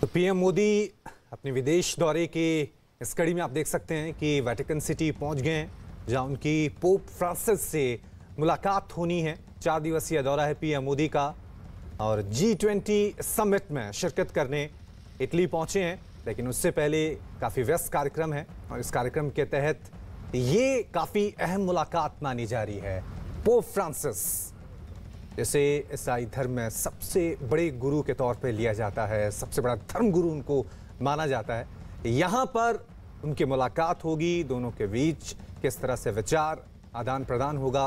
तो पीएम मोदी अपने विदेश दौरे के इस कड़ी में आप देख सकते हैं कि वेटिकन सिटी पहुंच गए हैं जहां उनकी पोप फ्रांसिस से मुलाकात होनी है चार दिवसीय दौरा है पीएम मोदी का और जी ट्वेंटी समिट में शिरकत करने इटली पहुंचे हैं लेकिन उससे पहले काफ़ी व्यस्त कार्यक्रम है और इस कार्यक्रम के तहत ये काफ़ी अहम मुलाकात मानी जा रही है पोप फ्रांसिस जैसे ईसाई धर्म में सबसे बड़े गुरु के तौर पे लिया जाता है सबसे बड़ा धर्म गुरु उनको माना जाता है यहाँ पर उनकी मुलाकात होगी दोनों के बीच किस तरह से विचार आदान प्रदान होगा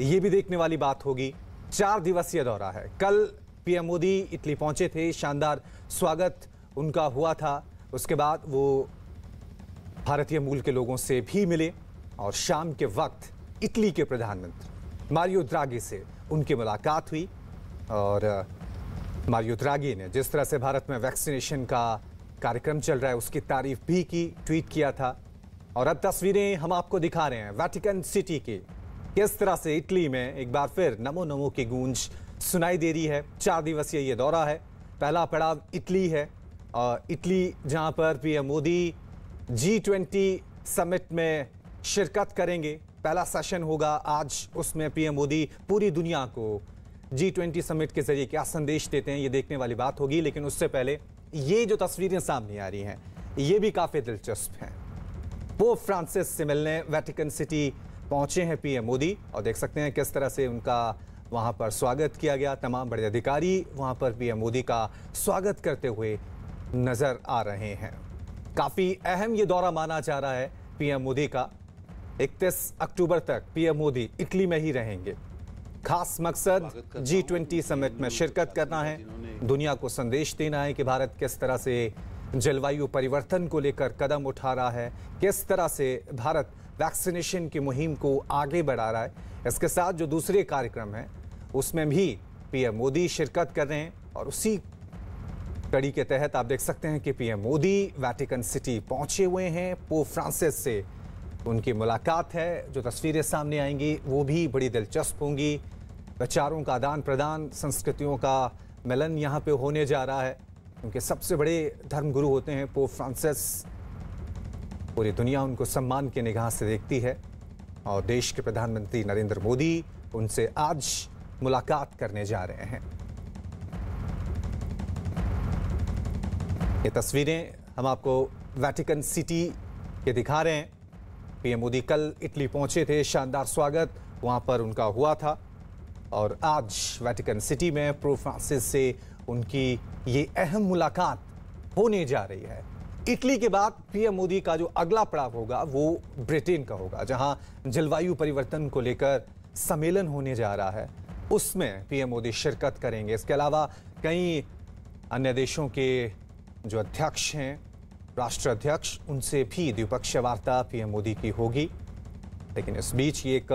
ये भी देखने वाली बात होगी चार दिवसीय दौरा है कल पीएम मोदी इटली पहुंचे थे शानदार स्वागत उनका हुआ था उसके बाद वो भारतीय मूल के लोगों से भी मिले और शाम के वक्त इटली के प्रधानमंत्री मारियो द्रागी से उनकी मुलाकात हुई और मारियो द्रागी ने जिस तरह से भारत में वैक्सीनेशन का कार्यक्रम चल रहा है उसकी तारीफ भी की ट्वीट किया था और अब तस्वीरें हम आपको दिखा रहे हैं वैटिकन सिटी की किस तरह से इटली में एक बार फिर नमो नमो की गूंज सुनाई दे रही है चार दिवसीय ये दौरा है पहला पड़ाव इटली है और इटली जहां पर PM Modi ji twenty summit में शिरकत करेंगे पहला सेशन होगा आज उसमें पीएम मोदी पूरी दुनिया को जी ट्वेंटी समिट के जरिए क्या संदेश देते हैं ये देखने वाली बात होगी लेकिन उससे पहले ये जो तस्वीरें सामने आ रही हैं ये भी काफ़ी दिलचस्प हैं पोप फ्रांसिस से मिलने वेटिकन सिटी पहुंचे हैं पीएम मोदी और देख सकते हैं किस तरह से उनका वहां पर स्वागत किया गया तमाम बड़े अधिकारी वहां पर पीएम मोदी का स्वागत करते हुए नज़र आ रहे हैं काफ़ी अहम ये दौरा माना जा रहा है पीएम मोदी का इकतीस अक्टूबर तक पीएम मोदी इटली में ही रहेंगे खास मकसद जी ट्वेंटी समिट में शिरकत करना है दुनिया को संदेश देना है कि भारत किस तरह से जलवायु परिवर्तन को लेकर कदम उठा रहा है किस तरह से भारत वैक्सीनेशन की मुहिम को आगे बढ़ा रहा है इसके साथ जो दूसरे कार्यक्रम हैं उसमें भी पीएम मोदी शिरकत कर रहे हैं और उसी कड़ी के तहत आप देख सकते हैं कि पीएम मोदी वैटिकन सिटी पहुंचे हुए हैं पोप फ्रांसिस से उनकी मुलाकात है जो तस्वीरें सामने आएंगी वो भी बड़ी दिलचस्प होंगी विचारों का आदान प्रदान संस्कृतियों का मिलन यहाँ पे होने जा रहा है उनके सबसे बड़े धर्मगुरु होते हैं पोप फ्रांसिस पूरी दुनिया उनको सम्मान के निगाह से देखती है और देश के प्रधानमंत्री नरेंद्र मोदी उनसे आज मुलाकात करने जा रहे हैं ये तस्वीरें हम आपको वैटिकन सिटी के दिखा रहे हैं पीएम मोदी कल इटली पहुंचे थे शानदार स्वागत वहां पर उनका हुआ था और आज वेटिकन सिटी में प्रो फ्रांसिस से उनकी ये अहम मुलाकात होने जा रही है इटली के बाद पीएम मोदी का जो अगला पड़ाव होगा वो ब्रिटेन का होगा जहां जलवायु परिवर्तन को लेकर सम्मेलन होने जा रहा है उसमें पीएम मोदी शिरकत करेंगे इसके अलावा कई अन्य देशों के जो अध्यक्ष हैं राष्ट्र अध्यक्ष उनसे भी द्विपक्षीय वार्ता पीएम मोदी की होगी लेकिन इस बीच ये एक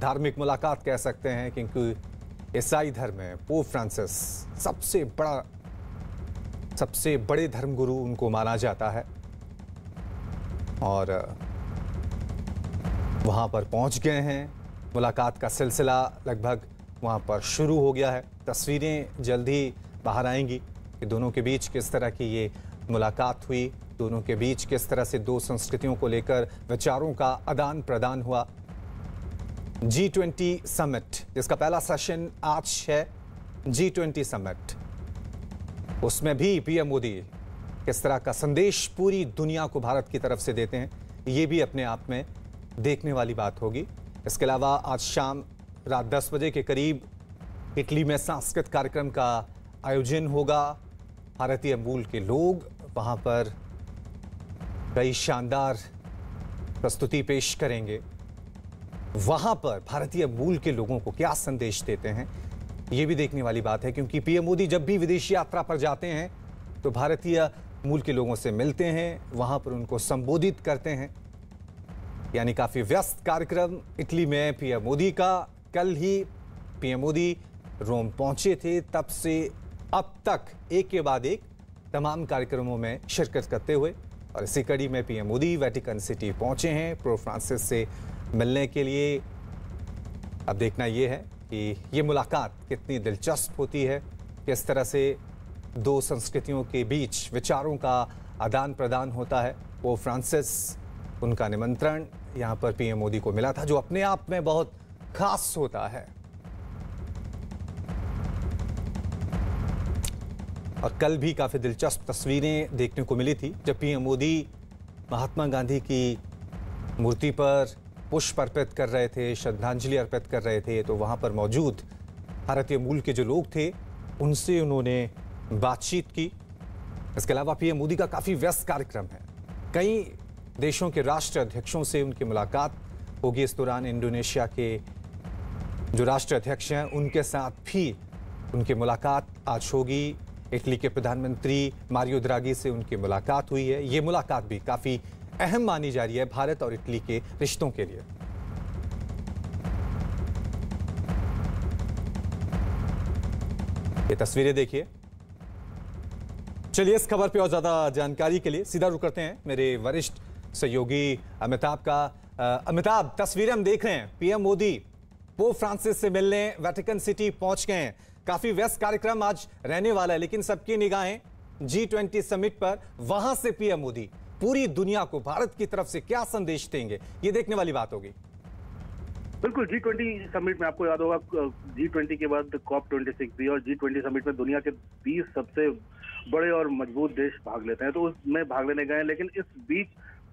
धार्मिक मुलाकात कह सकते हैं क्योंकि ईसाई धर्म में पोप फ्रांसिस सबसे बड़ा सबसे बड़े धर्मगुरु उनको माना जाता है और वहाँ पर पहुँच गए हैं मुलाकात का सिलसिला लगभग वहाँ पर शुरू हो गया है तस्वीरें जल्द ही बाहर आएंगी कि दोनों के बीच किस तरह की ये मुलाकात हुई दोनों के बीच किस तरह से दो संस्कृतियों को लेकर विचारों का आदान प्रदान हुआ जी ट्वेंटी समिट जिसका पहला सेशन आज है जी ट्वेंटी समिट उसमें भी पीएम मोदी किस तरह का संदेश पूरी दुनिया को भारत की तरफ से देते हैं ये भी अपने आप में देखने वाली बात होगी इसके अलावा आज शाम रात दस बजे के करीब इटली में सांस्कृतिक कार्यक्रम का आयोजन होगा भारतीय मूल के लोग वहाँ पर कई शानदार प्रस्तुति पेश करेंगे वहाँ पर भारतीय मूल के लोगों को क्या संदेश देते हैं ये भी देखने वाली बात है क्योंकि पीएम मोदी जब भी विदेश यात्रा पर जाते हैं तो भारतीय मूल के लोगों से मिलते हैं वहाँ पर उनको संबोधित करते हैं यानी काफ़ी व्यस्त कार्यक्रम इटली में पीएम मोदी का कल ही पीएम मोदी रोम पहुंचे थे तब से अब तक एक के बाद एक तमाम कार्यक्रमों में शिरकत करते हुए और इसी कड़ी में पीएम मोदी वेटिकन सिटी पहुंचे हैं प्रो फ्रांसिस से मिलने के लिए अब देखना ये है कि ये मुलाकात कितनी दिलचस्प होती है किस तरह से दो संस्कृतियों के बीच विचारों का आदान प्रदान होता है वो फ्रांसिस उनका निमंत्रण यहाँ पर पीएम मोदी को मिला था जो अपने आप में बहुत खास होता है और कल भी काफ़ी दिलचस्प तस्वीरें देखने को मिली थी जब पीएम मोदी महात्मा गांधी की मूर्ति पर पुष्प अर्पित कर रहे थे श्रद्धांजलि अर्पित कर रहे थे तो वहाँ पर मौजूद भारतीय मूल के जो लोग थे उनसे उन्होंने बातचीत की इसके अलावा पीएम मोदी का काफ़ी व्यस्त कार्यक्रम है कई देशों के राष्ट्र अध्यक्षों से उनकी मुलाकात होगी इस दौरान इंडोनेशिया के जो राष्ट्र अध्यक्ष हैं उनके साथ भी उनकी मुलाकात आज होगी इटली के प्रधानमंत्री मारियो द्रागी से उनकी मुलाकात हुई है ये मुलाकात भी काफ़ी अहम मानी जा रही है भारत और इटली के रिश्तों के लिए ये तस्वीरें देखिए चलिए इस खबर पे और ज़्यादा जानकारी के लिए सीधा रुक करते हैं मेरे वरिष्ठ सहयोगी अमिताभ का अमिताभ तस्वीरें हम देख रहे हैं पीएम मोदी वो फ्रांसिस से मिलने वेटिकन सिटी पहुंच गए हैं काफी व्यस्त कार्यक्रम आज रहने वाला है लेकिन सबकी निगाहें जी ट्वेंटी समिट पर वहां से पीएम मोदी पूरी दुनिया को भारत की तरफ से क्या संदेश देंगे ये देखने वाली बात होगी बिल्कुल जी ट्वेंटी समिट में आपको याद होगा जी ट्वेंटी के बाद कॉप ट्वेंटी सिक्स भी और जी ट्वेंटी समिट में दुनिया के बीस सबसे बड़े और मजबूत देश भाग लेते हैं तो उसमें भाग लेने गए हैं लेकिन इस बीच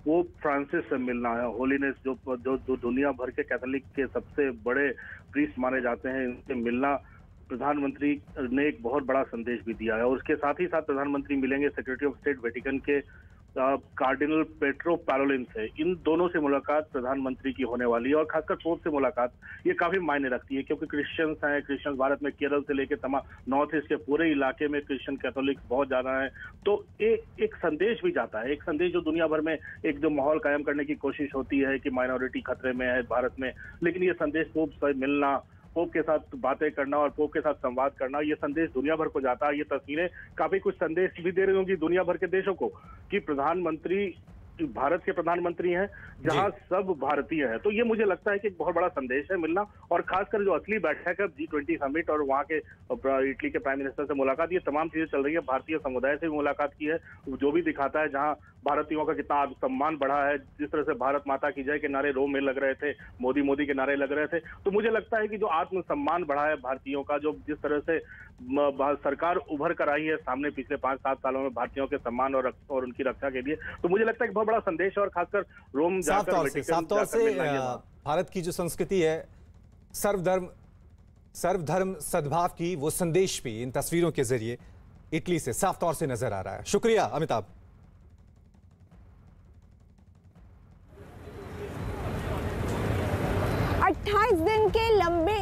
वो फ्रांसिस से मिलना है होलीनेस जो जो, जो दुनिया भर के कैथोलिक के सबसे बड़े प्रीस माने जाते हैं उनसे मिलना प्रधानमंत्री ने एक बहुत बड़ा संदेश भी दिया है और उसके साथ ही साथ प्रधानमंत्री मिलेंगे सेक्रेटरी ऑफ स्टेट वेटिकन के कार्डिनल पेट्रो पैरोलिन से इन दोनों से मुलाकात प्रधानमंत्री की होने वाली है और खासकर पोप से मुलाकात ये काफी मायने रखती है क्योंकि क्रिश्चियंस हैं क्रिश्चियंस भारत में केरल से लेकर तमाम नॉर्थ ईस्ट के पूरे इलाके में क्रिश्चियन कैथोलिक्स बहुत ज्यादा हैं तो ए, एक संदेश भी जाता है एक संदेश जो दुनिया भर में एक जो माहौल कायम करने की कोशिश होती है कि माइनॉरिटी खतरे में है भारत में लेकिन ये संदेश पोप से मिलना पोप के साथ बातें करना और पोप के साथ संवाद करना ये संदेश दुनिया भर को जाता है ये तस्वीरें काफी कुछ संदेश भी दे रही होंगी दुनिया भर के देशों को कि प्रधानमंत्री भारत के प्रधानमंत्री हैं जहां सब भारतीय हैं तो ये मुझे लगता है कि एक बहुत बड़ा संदेश है मिलना और खासकर जो असली बैठक है जी ट्वेंटी समिट और वहां के इटली के प्राइम मिनिस्टर से मुलाकात ये तमाम चीजें चल रही है भारतीय समुदाय से भी मुलाकात की है जो भी दिखाता है जहां भारतीयों का कितना सम्मान बढ़ा है जिस तरह से भारत माता की जय के नारे रोम में लग रहे थे मोदी मोदी के नारे लग रहे थे तो मुझे लगता है कि जो आत्मसम्मान बढ़ा है भारतीयों का जो जिस तरह से सरकार उभर कर आई है सामने पिछले पांच सात सालों में भारतीयों के सम्मान और, और उनकी रक्षा के लिए तो मुझे लगता है कि बहुत बड़ा संदेश और खासकर रोम साफ तौर से साफ तौर से भारत की जो संस्कृति है सर्वधर्म सर्वधर्म सद्भाव की वो संदेश भी इन तस्वीरों के जरिए इटली से साफ तौर से नजर आ रहा है शुक्रिया अमिताभ अट्ठाईस दिन के लंबे